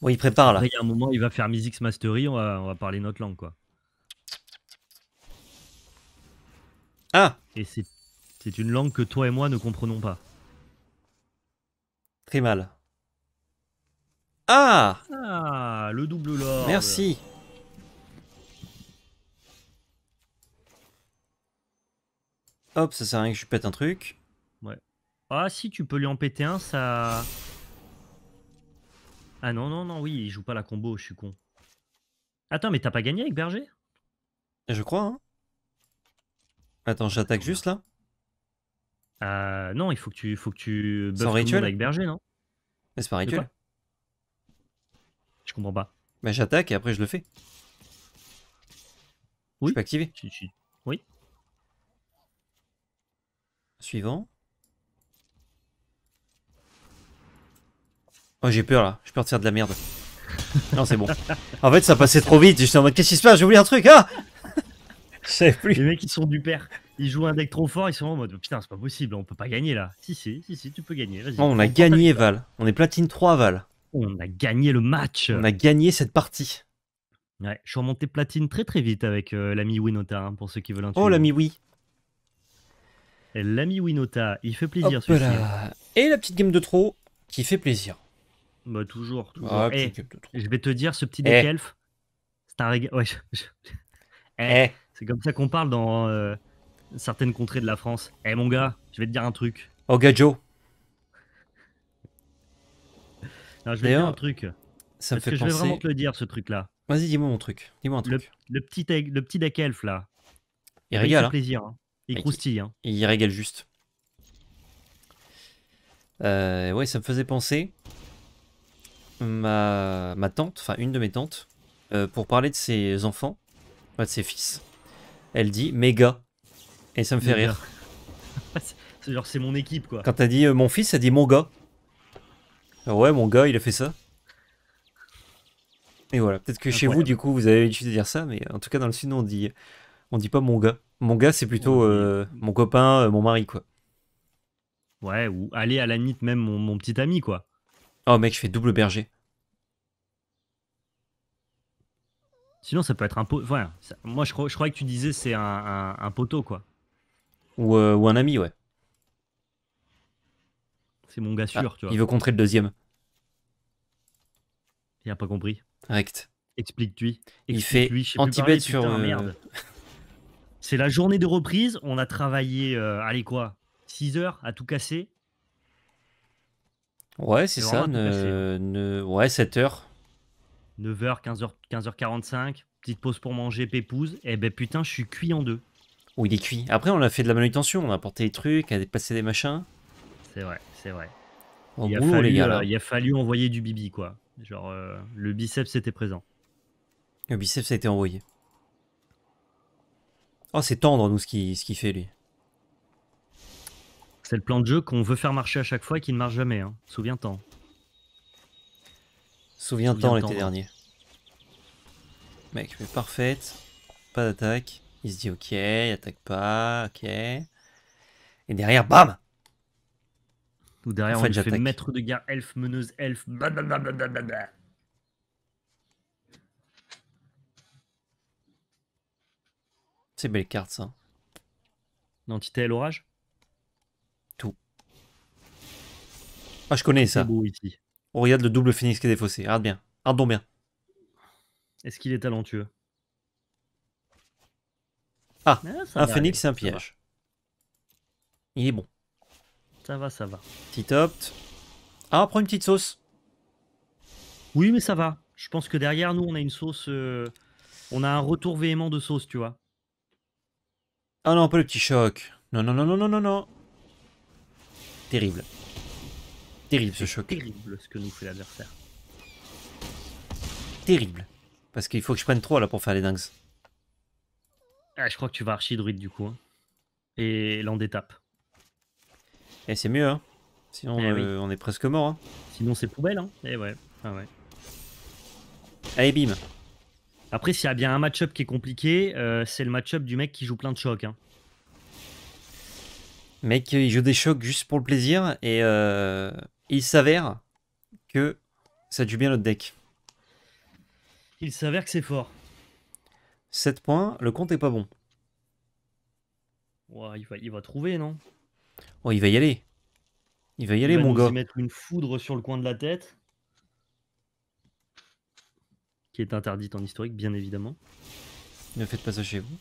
Bon, il prépare là. il y a un moment, il va faire musique Mastery, on va, parler notre langue quoi. Ah Et c'est, une langue que toi et moi ne comprenons pas. Très mal. Ah Ah Le double lore. Merci Hop, ça sert à rien que je pète un truc. Ouais. Ah si, tu peux lui en péter un, ça... Ah non, non, non, oui, il joue pas la combo, je suis con. Attends, mais t'as pas gagné avec Berger Je crois, hein. Attends, j'attaque juste là euh, Non, il faut que tu, faut que tu buffes rituel avec Berger, non Mais c'est pas rituel. Je comprends pas. Mais bah, j'attaque et après je le fais. Oui. Je peux activer. Oui. Suivant. Oh, j'ai peur là, je peur de faire de la merde. Non, c'est bon. En fait, ça passait trop vite. J'étais en mode, qu'est-ce qui se passe J'ai oublié un truc, hein Je savais plus. Les mecs, ils sont du père. Ils jouent un deck trop fort, ils sont en mode, putain, c'est pas possible, on peut pas gagner là. Si, si, si, si tu peux gagner. Vas-y. on a gagné, Val. On est platine 3, Val. On a gagné le match. On a gagné cette partie. Ouais, je suis remonté platine très très vite avec euh, l'ami Winota, hein, pour ceux qui veulent un Oh, l'ami Wii. L'ami Winota, il fait plaisir. Celui-ci. Et la petite game de trop qui fait plaisir. Bah, toujours. toujours. Ah, eh, je vais te dire, ce petit eh. deck elf c'est un régal. Ouais, <laughs> eh, c'est comme ça qu'on parle dans euh, certaines contrées de la France. Eh mon gars, je vais te dire un truc. Oh, gajo. je vais te dire un truc. Ça me fait que Je vais vraiment te le dire, ce truc-là. Vas-y, dis-moi mon truc. Dis-moi un truc. Le, petit, le petit là. Il, hein. Hein. il régale. plaisir. Il croustille. Hein. Il régale juste. Euh, ouais, ça me faisait penser ma, ma tante, enfin une de mes tantes, euh, pour parler de ses enfants, pas de ses fils, elle dit gars Et ça me fait rire. <laughs> C'est genre, c'est mon équipe, quoi. Quand t'as dit euh, mon fils, elle dit mon gars. ouais, mon gars, il a fait ça. Et voilà. Peut-être que chez vous, du coup, vous avez l'habitude de dire ça, mais en tout cas, dans le sud, on dit, on dit pas mon gars. Mon gars, c'est plutôt euh, mon copain, mon mari, quoi. Ouais, ou aller à la limite, même mon petit ami, quoi. Oh mec, je fais double berger. Sinon, ça peut être un pote Moi, je, je croyais que tu disais c'est un, poteau, quoi. Euh, ou, un ami, ouais. C'est mon gars sûr, ah, tu vois. il veut contrer le deuxième. Il a pas compris. Rect. Explique-lui. Il fait anti-bet sur, euh, merde. C'est la journée de reprise. On a travaillé, euh, allez quoi, 6 heures à tout casser. Ouais, c'est ça. Hein. Ne... Ouais, 7h. 9h, 15h, 15h45. Petite pause pour manger, pépouze. Et eh ben putain, je suis cuit en deux. Oui, oh, il est cuit. Après, on a fait de la manutention. On a apporté des trucs, a dépassé des machins. C'est vrai, c'est vrai. Au il, a fallu, les gars, euh, il a fallu envoyer du bibi, quoi. Genre, euh, le biceps était présent. Le biceps a été envoyé. Oh, c'est tendre, nous, ce qu'il ce qui fait, lui. C'est le plan de jeu qu'on veut faire marcher à chaque fois et qui ne marche jamais. Hein. Souviens-t'en. Souviens-t'en l'été hein. dernier. Mec, mais parfaite. Pas d'attaque. Il se dit ok, il attaque pas, ok. Et derrière, bam Ou derrière, on fait maître de guerre, Elf, meneuse, Elf, C'est belle carte ça. L'entité à l'orage Ah, je connais ça. On regarde le double phoenix qui est défaussé. Regarde bien. regarde bien. Est-ce qu'il est talentueux Ah, ah un phoenix, c'est un piège. Il est bon. Ça va, ça va. Petit opt. Ah, on prend une petite sauce. Oui, mais ça va. Je pense que derrière nous, on a une sauce. Euh, on a un retour véhément de sauce, tu vois. Ah non, pas le petit choc. Non, non, non, non, non, non, non. Terrible. Terrible ce choc. Terrible ce que nous fait l'adversaire. Terrible. Parce qu'il faut que je prenne 3 là pour faire les dingues. Ah, je crois que tu vas archi druide du coup. Hein. Et l'en d'étape. Et eh, c'est mieux, hein. Sinon eh euh, on est presque mort. Hein. Sinon c'est poubelle, hein. Et eh ouais. Ah ouais. Allez, bim. Après, s'il y a bien un match-up qui est compliqué, euh, c'est le match-up du mec qui joue plein de chocs. Hein. Mec, il joue des chocs juste pour le plaisir et. Euh il s'avère que ça tue bien notre deck. Il s'avère que c'est fort. 7 points, le compte est pas bon. il, va, va trouver, non Oh, il va y aller. Il va y aller, mon gars. mettre une foudre sur le coin de la tête. Qui est interdite en historique, bien évidemment. Ne faites pas ça chez vous.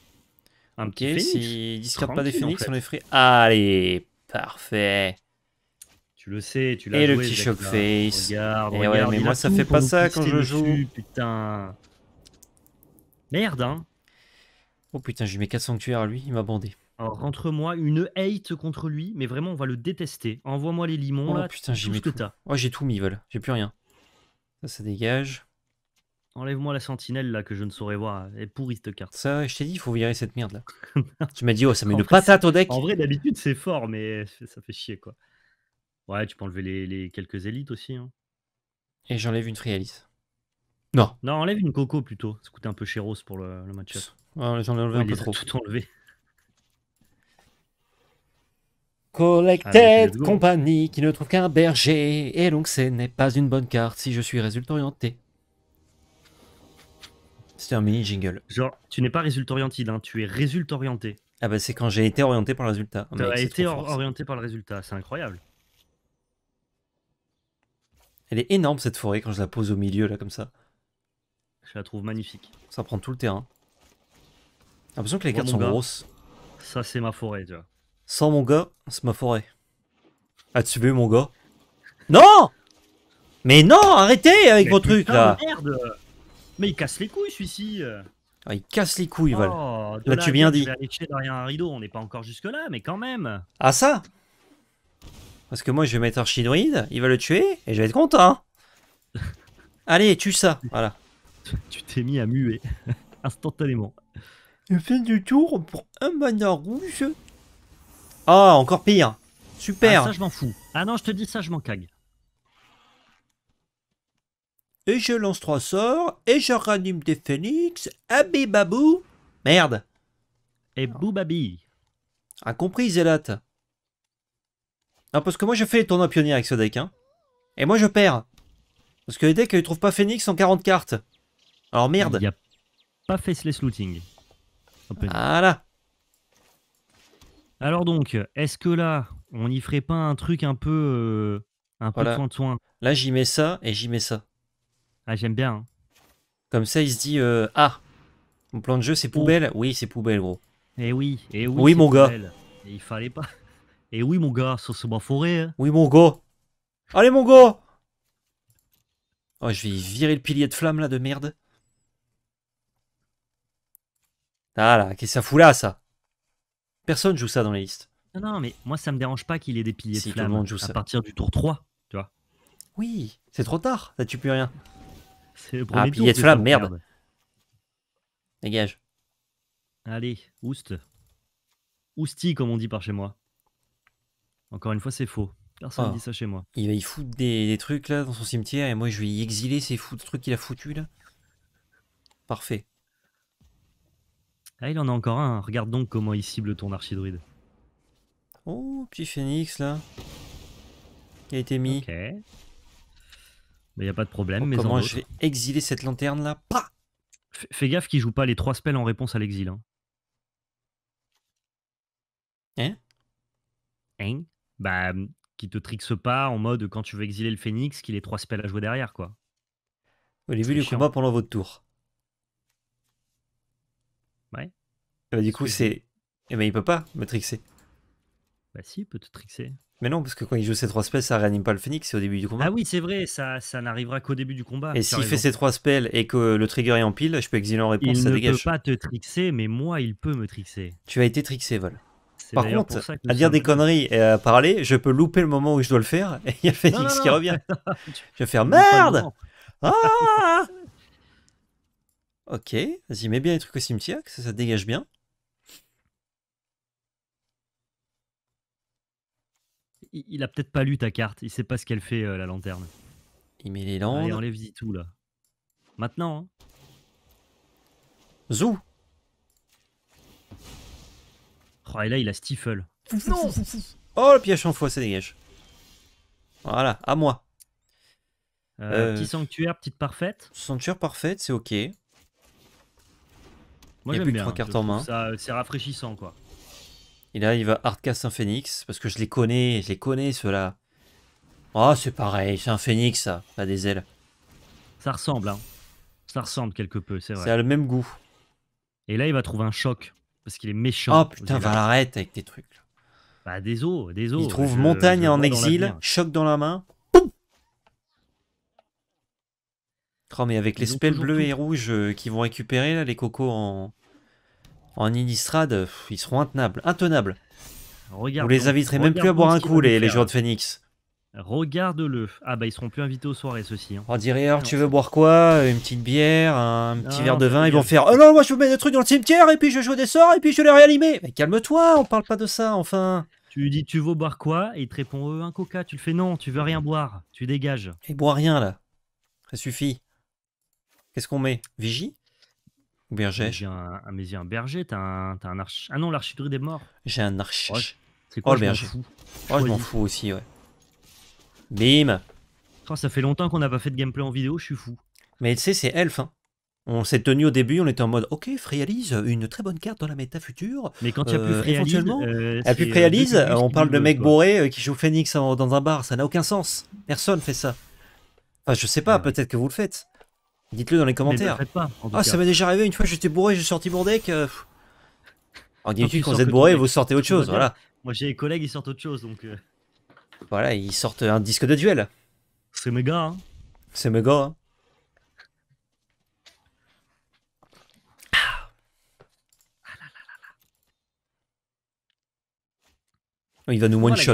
Un petit si s'il ne pas des phoenix, on les ferait. Allez, parfait le sais, tu l'as Et le petit shockface. Regarde, ouais, mais moi ça fait pas ça quand je joue. Putain. Merde, hein. Oh putain, j'ai mets 4 sanctuaires à lui, il m'a bandé. Alors, entre moi, une hate contre lui, mais vraiment, on va le détester. Envoie-moi les limons, oh, là, putain, j'ai mis tout. ça. Oh, j'ai tout mis, ils veulent. J'ai plus rien. Ça, ça dégage. Enlève-moi la sentinelle, là, que je ne saurais voir. Elle est pourrie, carte. Ça, je t'ai dit, il faut virer cette merde, là. <laughs> tu m'as dit, oh, ça met de une patate au deck. En vrai, d'habitude, c'est fort, mais ça fait chier, quoi. Ouais, tu peux enlever les, les quelques élites aussi. Hein. Et j'enlève une Frialis. Non. Non, enlève une Coco plutôt. Ça coûtait un peu rose pour le, match-up. J'en enlevé un peu trop. Tout enlevé. <laughs> Collected Company qui ne trouve qu'un berger. Et donc, ce n'est pas une bonne carte si je suis résultat orienté. C'était un mini jingle. Genre, tu n'es pas résultat orienté, hein, tu es résultat orienté. Ah bah c'est quand j'ai été orienté par le résultat. Tu été orienté par le résultat, c'est incroyable. Elle est énorme cette forêt quand je la pose au milieu là comme ça. Je la trouve magnifique. Ça prend tout le terrain. J'ai l'impression que les cartes sont grosses. Ça c'est ma forêt tu Sans mon gars, c'est ma forêt. As-tu vu mon gars Non Mais non, arrêtez avec vos trucs là Mais il casse les couilles celui-ci ah, Il casse les couilles, Val. Oh, là, tu bien dit. derrière un rideau, on n'est pas encore jusque là, mais quand même Ah ça parce que moi, je vais mettre chinoïde, il va le tuer, et je vais être content. <laughs> Allez, tue ça, voilà. Tu t'es mis à muer, <laughs> instantanément. Une fais du tour pour un mana rouge. oh, encore pire. Super. Ah, ça, je m'en fous. Ah non, je te dis ça, je m'en cague. Et je lance trois sorts, et je ranime des phénix. Abibabou. Merde. Et Boubabi. A compris, Zélat. Non, parce que moi je fais les tournois pionniers avec ce deck. Hein. Et moi je perds. Parce que les decks ils trouvent pas Phoenix en 40 cartes. Alors merde. pas Faceless Looting. Voilà. Alors donc, est-ce que là, on n'y ferait pas un truc un peu. Euh, un peu de soin Là j'y mets ça et j'y mets ça. Ah, j'aime bien. Hein. Comme ça, il se dit euh, Ah, mon plan de jeu c'est oh. poubelle. Oui, c'est poubelle, gros. Eh oui, et eh oui. Oui, mon gars. il fallait pas. Et oui, mon gars, sur ce bois forêt. Hein. Oui, mon go. Allez, mon go. Oh, je vais virer le pilier de flamme là de merde. Ah là, qu'est-ce que ça fout là, ça Personne joue ça dans les listes. Non, non, mais moi ça me dérange pas qu'il ait des piliers de flamme à partir du tour 3, tu vois. Oui, c'est trop tard, là tu plus rien. C'est le ah, pilier de flamme, merde. Dégage. Allez, oust. Ousti, comme on dit par chez moi. Encore une fois, c'est faux. Personne ne ah. dit ça chez moi. Il va y foutre des, trucs là dans son cimetière et moi je vais y exiler ces fous- trucs qu'il a foutu. là. Parfait. Ah, il en a encore un. Regarde donc comment il cible ton archidruide. Oh, petit phénix là. Qui a été mis. Ok. Il n'y a pas de problème, oh, je vais exiler cette lanterne là Fais gaffe qu'il joue pas les trois spells en réponse à l'exil. Hein Hein, hein? bah, qui te trixe pas en mode quand tu veux exiler le phénix, qu'il ait trois spells à jouer derrière, quoi. Au début du combat pendant votre tour. Ouais. bah, du coup, c'est. Eh ben, il peut pas me trixer. Bah, si, il peut te trixer. Mais non, parce que quand il joue ses trois spells, ça réanime pas le phénix, c'est au début du combat. Ah oui, c'est vrai, ça, ça n'arrivera qu'au début du combat. Et s'il fait ses trois spells et que le trigger est en pile, je peux exiler en réponse, à ça dégage. Il ne peut pas te trixer, mais moi, il peut me trixer. Tu as été trixé, Vol. Par contre, à dire des conneries et à parler, je peux louper le moment où je dois le faire et il y a félix qui revient. <laughs> je vais faire merde ah Ok, vas-y, mets bien les trucs au cimetière, que ça, dégage bien. Il, a peut-être pas lu ta carte, il sait pas ce qu'elle fait, euh, la lanterne. Il met les lampes. Allez, enlève tout, là. Maintenant, hein. Zou Oh, et là, il a Stifle. Non Oh, le piège en fois, ça dégage. Voilà, à moi. Euh, euh, petit sanctuaire, petite parfaite. Sanctuaire parfaite, c'est ok. Moi, il n'y trois cartes en main. Euh, c'est rafraîchissant, quoi. Et là, il va Hardcast un phénix, parce que je les connais, je les connais, ceux-là. Oh, c'est pareil, c'est un phénix, ça, pas des ailes. Ça ressemble, hein. Ça ressemble quelque peu, c'est vrai. Ça a le même goût. Et là, il va trouver un choc parce qu'il est méchant. Oh putain, va l'arrête avec tes trucs. Là. Bah, des os, des os. Il trouve montagne en exil, hein. choc dans la main. oh, mais avec les spells bleus et rouges euh, qu'ils vont récupérer, là, les cocos en, en Innistrad, euh, ils seront intenables. Intenables. Vous les inviterez même plus à boire un coup, les, les joueurs de Phoenix. Regarde-le. Ah bah ils seront plus invités aux soirées ceci. ci Hein. On dirait tu veux boire quoi euh, Une petite bière, un petit verre de vin, ils vont faire "Oh non, moi je mets des trucs dans le cimetière et puis je joue des sorts et puis je les réanimer." Mais calme-toi, on parle pas de ça enfin. Tu lui dis "Tu veux boire quoi Et il te répond euh, "Un coca." Tu le fais "Non, tu veux rien boire. Tu dégages." Et bois rien là. Ça suffit. Qu'est-ce qu'on met Vigie Ou berger J'ai un, un, un berger, t'as un, un arch... Ah non, l'archiduc des morts. J'ai un arch. Oh, c'est Oh, je m'en oh, fous aussi, ouais. Bim oh, Ça fait longtemps qu'on n'a pas fait de gameplay en vidéo, je suis fou. Mais tu sais, c'est Elf. Hein. On s'est tenu au début, on était en mode OK, Frealise, une très bonne carte dans la méta future. Mais quand il n'y a plus euh, Frealise. Euh, euh, on parle de mec bourré qui joue Phoenix dans un bar, ça n'a aucun sens. Personne fait ça. Enfin, je sais pas, peut-être que vous le faites. Dites-le dans les commentaires. ah, ça m'est déjà arrivé une fois, j'étais bourré, j'ai sorti mon deck. Euh... En quand vous êtes bourré, vous sortez autre chose, voilà. Moi j'ai des collègues, qui sortent autre chose donc. Voilà, ils sortent un disque de duel. C'est méga, hein C'est méga, hein ah. il va nous one-shot,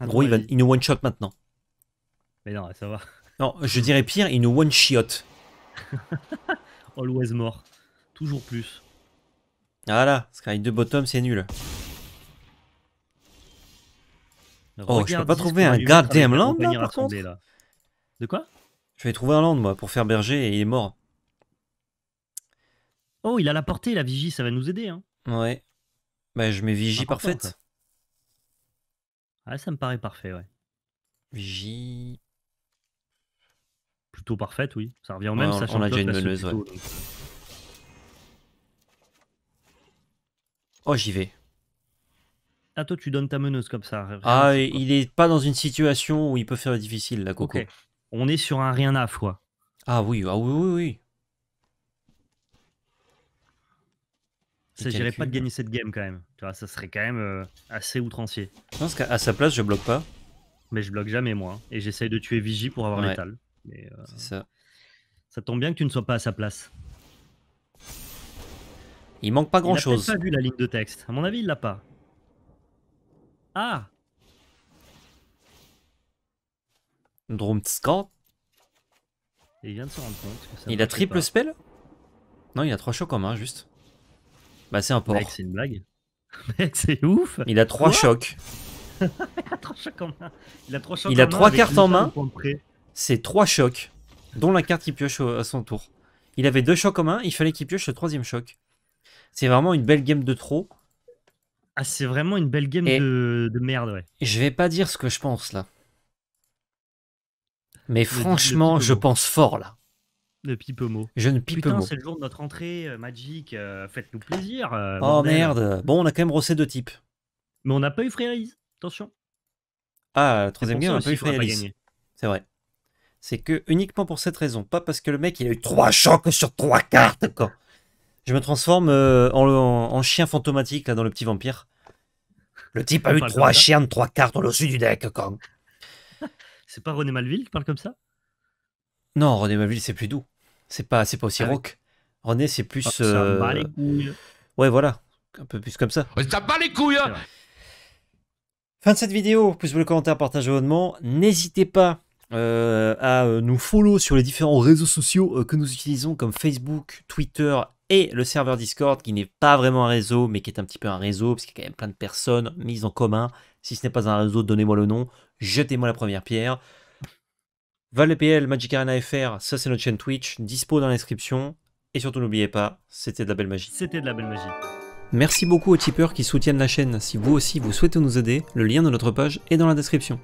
En gros, il, va, il nous one-shot maintenant. Mais non, ça va. Non, je dirais pire, il nous one-shot. <laughs> Always more. Toujours plus. Voilà, Sky de Bottom, c'est nul. Oh, je peux pas trouver un goddamn land hein, De quoi Je vais trouver un land moi pour faire berger et il est mort. Oh, il a la portée, la vigie, ça va nous aider. Hein. Ouais. Bah, je mets vigie parfaite. Ah, ça me paraît parfait, ouais. Vigie. Plutôt parfaite, oui. Ça revient au même, ça on, a déjà bah, Oh, j'y vais. Ah, toi, tu donnes ta meneuse comme ça. ah, il est pas dans une situation où il peut faire difficile, la Coco. On est sur un rien à quoi. Ah oui, ah oui, oui, oui. pas de gagner cette game quand même. Tu vois, ça serait quand même euh, assez outrancier. Je pense qu'à sa place, je bloque pas. Mais je bloque jamais moi. Et j'essaye de tuer Vigie pour avoir l'étal. Euh, ça. Ça tombe bien que tu ne sois pas à sa place. Il manque pas grand chose. pas vu la ligne de texte. À mon avis, il l'a pas. Ah Dromtskant il vient de se rendre compte que ça Il a triple spell Non, il a trois chocs en main, juste. Bah, c'est un Mec, c'est une blague. <laughs> c'est ouf Il a trois chocs. <laughs> il a trois chocs en main. Il a trois, cartes en main. C'est trois chocs, dont la carte qu'il pioche à son tour. Il avait deux chocs en main, il fallait qu'il pioche le troisième choc. C'est vraiment une belle game de trop. Ah, c'est vraiment une belle game de, merde, ouais. Je vais pas dire ce que je pense là. Mais franchement, je pense fort là. De pipe mot. Je ne pipe Putain, c'est le jour de notre entrée, euh, Magic. Euh, faites-nous plaisir. Euh, oh merde. Bon, on a quand même rossé deux types. Mais on n'a pas eu Fréalis. Attention. Ah, troisième game, on n'a pas eu C'est vrai. C'est que uniquement pour cette raison. Pas parce que le mec, il a eu trois chocs sur trois cartes, Je me transforme en, en, chien fantomatique là, dans le petit vampire. Le type a eu trois chiens de trois cartes le dessus du deck, con. <laughs> c'est pas René Malville qui parle comme ça Non, René Malville, c'est plus doux. C'est pas, pas aussi ah rock. René, c'est plus. Ah, euh, ouais, voilà. Un peu plus comme ça. C'est ça bat les couilles hein Fin de cette vidéo. Pouce le commentaire, partage, abonnement. N'hésitez pas. Euh, à euh, nous follow sur les différents réseaux sociaux que nous utilisons comme Facebook, Twitter et le serveur Discord qui n'est pas vraiment un réseau mais qui est un petit peu un réseau parce qu'il y a quand même plein de personnes mises en commun. Si ce n'est pas un réseau, donnez-moi le nom, jetez-moi la première pierre. ValPL, Magic Arena FR, ça c'est notre chaîne Twitch, dispo dans l'inscription. Et surtout n'oubliez pas, c'était de la belle magie. C'était de la belle magie. Merci beaucoup aux tipeurs qui soutiennent la chaîne. Si vous aussi vous souhaitez nous aider, le lien de notre page est dans la description.